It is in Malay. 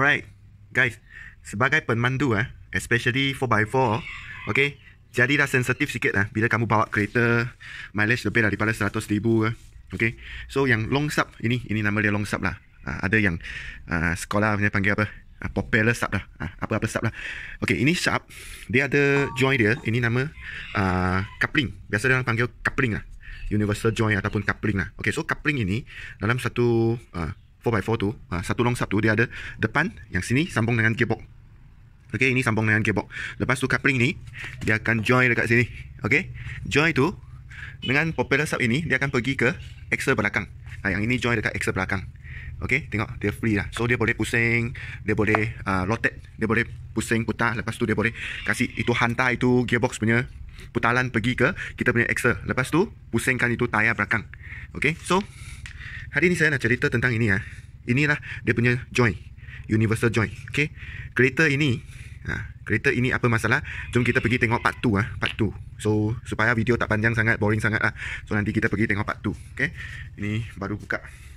Alright, guys, sebagai pemandu eh, especially 4x4, okay, Jadi jadilah sensitif sedikit lah eh, bila kamu bawa kereta mileage lebih daripada seratus ribu, eh, Okay, so yang long sub ini, ini nama dia long sub lah. Uh, ada yang uh, sekolah punya panggil apa? Uh, propeller sub lah. Uh, apa-apa sub lah. Okay, ini sub, dia ada join dia, ini nama uh, coupling. Biasa dia orang panggil coupling lah. Universal joint ataupun coupling lah. Okay, so coupling ini dalam satu uh, 4x4 tu ha, Satu long sub tu Dia ada depan Yang sini Sambung dengan gearbox Okay ini sambung dengan gearbox Lepas tu coupling ni Dia akan join dekat sini Okay Join tu Dengan propeller sub ini Dia akan pergi ke Axle belakang ha, Yang ini join dekat axle belakang Okay Tengok dia free lah So dia boleh pusing Dia boleh uh, rotate Dia boleh pusing putar Lepas tu dia boleh Kasih itu hantar itu gearbox punya Putalan pergi ke Kita punya axle Lepas tu Pusingkan itu tayar belakang Okay So Hari ni saya nak cerita tentang ini ya. Inilah dia punya joint. Universal joint. Okay. Kereta ini. Ha, kereta ini apa masalah? Jom kita pergi tengok part 2. ah ha, part 2. So, supaya video tak panjang sangat, boring sangat lah. So, nanti kita pergi tengok part 2. Okay. Ini baru buka.